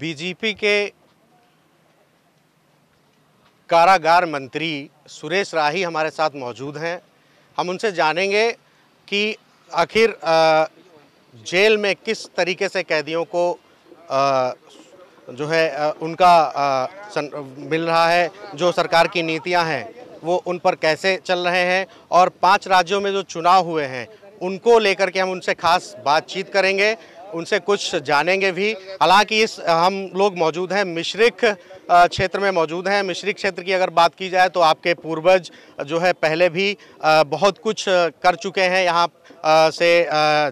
BJP के कारागार मंत्री सुरेश राही हमारे साथ मौजूद हैं हम उनसे जानेंगे कि आखिर जेल में किस तरीके से कैदियों को जो है उनका मिल रहा है जो सरकार की नीतियां हैं वो उन पर कैसे चल रहे हैं और पांच राज्यों में जो चुनाव हुए हैं उनको लेकर के हम उनसे खास बातचीत करेंगे उनसे कुछ जानेंगे भी हालांकि इस हम लोग मौजूद हैं मिश्रिक क्षेत्र में मौजूद हैं मिश्रिक क्षेत्र की अगर बात की जाए तो आपके पूर्वज जो है पहले भी बहुत कुछ कर चुके हैं यहाँ से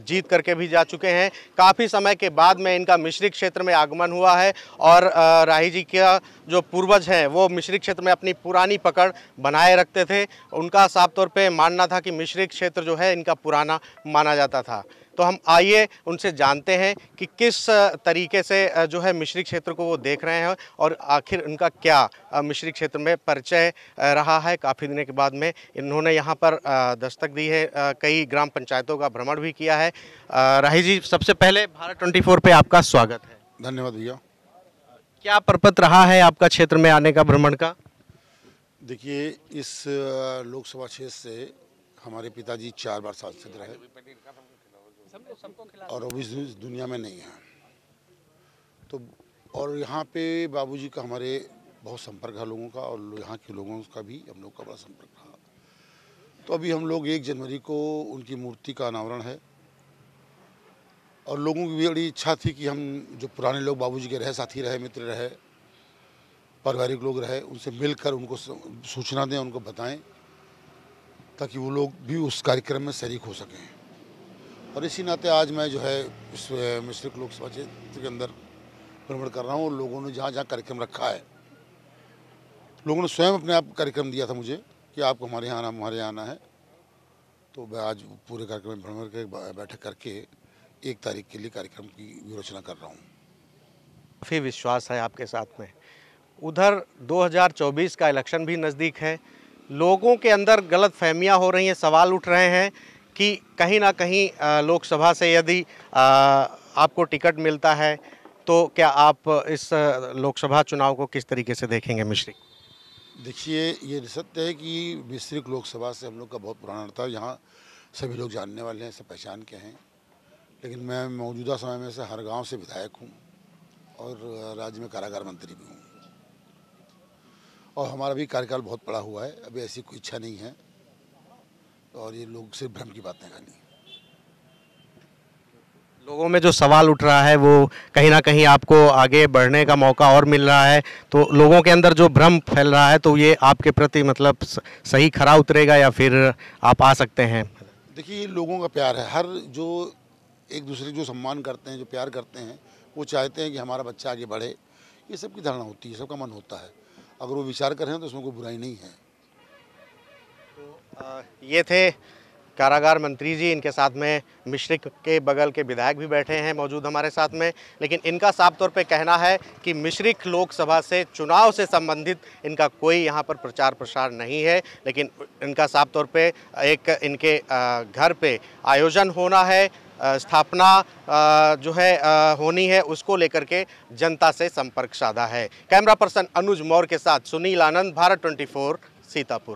जीत करके भी जा चुके हैं काफ़ी समय के बाद में इनका मिश्रिक क्षेत्र में आगमन हुआ है और राही जी का जो पूर्वज हैं वो मिश्रिक क्षेत्र में अपनी पुरानी पकड़ बनाए रखते थे उनका साफ तौर पर मानना था कि मिश्रिक क्षेत्र जो है इनका पुराना माना जाता था तो हम आइए उनसे जानते हैं कि किस तरीके से जो है मिश्री क्षेत्र को वो देख रहे हैं और आखिर उनका क्या मिश्री क्षेत्र में परिचय रहा है काफ़ी दिनों के बाद में इन्होंने यहाँ पर दस्तक दी है कई ग्राम पंचायतों का भ्रमण भी किया है राही जी सबसे पहले भारत ट्वेंटी फोर आपका स्वागत है धन्यवाद भैया क्या परपत रहा है आपका क्षेत्र में आने का भ्रमण का देखिए इस लोकसभा क्षेत्र से हमारे पिताजी चार बार सांसद रहे और अभी इस दुनिया में नहीं है तो और यहाँ पे बाबूजी का हमारे बहुत संपर्क है लोगों का और यहाँ के लोगों का भी हम लोग का बड़ा संपर्क रहा तो अभी हम लोग एक जनवरी को उनकी मूर्ति का अनावरण है और लोगों की भी बड़ी इच्छा थी कि हम जो पुराने लोग बाबूजी के रहे साथी रहे मित्र रहे पारिवारिक लोग रहे उनसे मिलकर उनको सूचना दें उनको बताएं ताकि वो लोग भी उस कार्यक्रम में शरीक हो सकें और इसी नाते आज मैं जो है इस मिश्रिक लोकसभा क्षेत्र के अंदर भ्रमण कर रहा हूँ और लोगों ने जहाँ जहाँ कार्यक्रम रखा है लोगों ने स्वयं अपने आप कार्यक्रम दिया था मुझे कि आपको हमारे यहाँ आना हमारे यहाँ आना है तो मैं आज पूरे कार्यक्रम में भ्रमण करके बैठक करके एक तारीख के लिए कार्यक्रम की विरोचना कर रहा हूँ काफ़ी विश्वास है आपके साथ में उधर 2024 का इलेक्शन भी नज़दीक है लोगों के अंदर गलत फहमियाँ हो रही हैं सवाल उठ रहे हैं कि कहीं ना कहीं लोकसभा से यदि आपको टिकट मिलता है तो क्या आप इस लोकसभा चुनाव को किस तरीके से देखेंगे मिश्रिक देखिए ये सत्य है कि मिश्रिक लोकसभा से हम लोग का बहुत पुराना था यहाँ सभी लोग जानने वाले हैं सब पहचान के हैं लेकिन मैं मौजूदा समय में से हर गांव से विधायक हूँ और राज्य में कारागार मंत्री भी हूँ और हमारा भी कार्यकाल बहुत बड़ा हुआ है अभी ऐसी कोई इच्छा नहीं है और ये लोग सिर्फ भ्रम की बातें खाली लोगों में जो सवाल उठ रहा है वो कहीं ना कहीं आपको आगे बढ़ने का मौका और मिल रहा है तो लोगों के अंदर जो भ्रम फैल रहा है तो ये आपके प्रति मतलब सही खरा उतरेगा या फिर आप आ सकते हैं देखिए लोगों का प्यार है हर जो एक दूसरे जो सम्मान करते हैं जो प्यार करते हैं वो चाहते हैं कि हमारा बच्चा आगे बढ़े ये सबकी धारणा होती है सबका मन होता है अगर वो विचार करें तो उसमें कोई बुराई नहीं है ये थे कारागार मंत्री जी इनके साथ में मिश्रिक के बगल के विधायक भी बैठे हैं मौजूद हमारे साथ में लेकिन इनका साफ तौर पे कहना है कि मिश्रिक लोकसभा से चुनाव से संबंधित इनका कोई यहाँ पर प्रचार प्रसार नहीं है लेकिन इनका साफ तौर पे एक इनके घर पे आयोजन होना है स्थापना जो है होनी है उसको लेकर के जनता से संपर्क साधा है कैमरा पर्सन अनुज मौर्य के साथ सुनील आनंद भारत ट्वेंटी सीतापुर